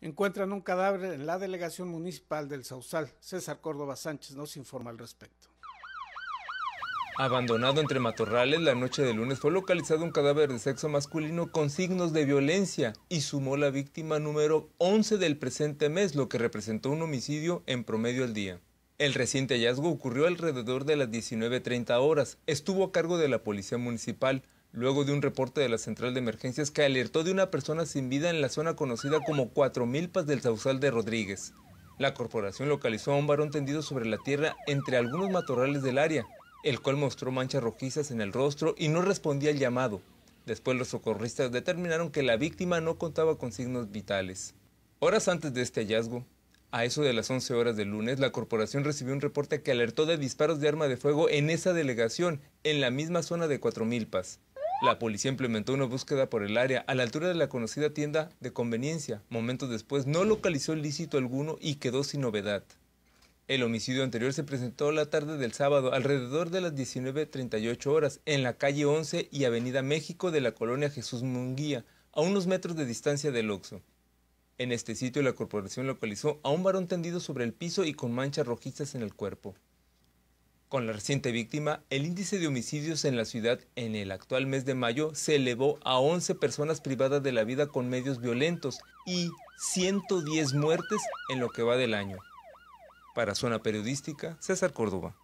encuentran un cadáver en la delegación municipal del Sausal. César Córdoba Sánchez nos informa al respecto. Abandonado entre matorrales, la noche de lunes fue localizado un cadáver de sexo masculino con signos de violencia y sumó la víctima número 11 del presente mes, lo que representó un homicidio en promedio al día. El reciente hallazgo ocurrió alrededor de las 19.30 horas. Estuvo a cargo de la policía municipal luego de un reporte de la central de emergencias que alertó de una persona sin vida en la zona conocida como Cuatro pas del Sausal de Rodríguez. La corporación localizó a un varón tendido sobre la tierra entre algunos matorrales del área, el cual mostró manchas rojizas en el rostro y no respondía al llamado. Después los socorristas determinaron que la víctima no contaba con signos vitales. Horas antes de este hallazgo, a eso de las 11 horas del lunes, la corporación recibió un reporte que alertó de disparos de arma de fuego en esa delegación, en la misma zona de Cuatro pas. La policía implementó una búsqueda por el área a la altura de la conocida tienda de conveniencia. Momentos después no localizó lícito alguno y quedó sin novedad. El homicidio anterior se presentó la tarde del sábado, alrededor de las 19.38 horas, en la calle 11 y Avenida México de la colonia Jesús Munguía, a unos metros de distancia del Oxo. En este sitio la corporación localizó a un varón tendido sobre el piso y con manchas rojizas en el cuerpo. Con la reciente víctima, el índice de homicidios en la ciudad en el actual mes de mayo se elevó a 11 personas privadas de la vida con medios violentos y 110 muertes en lo que va del año. Para Zona Periodística, César Córdoba.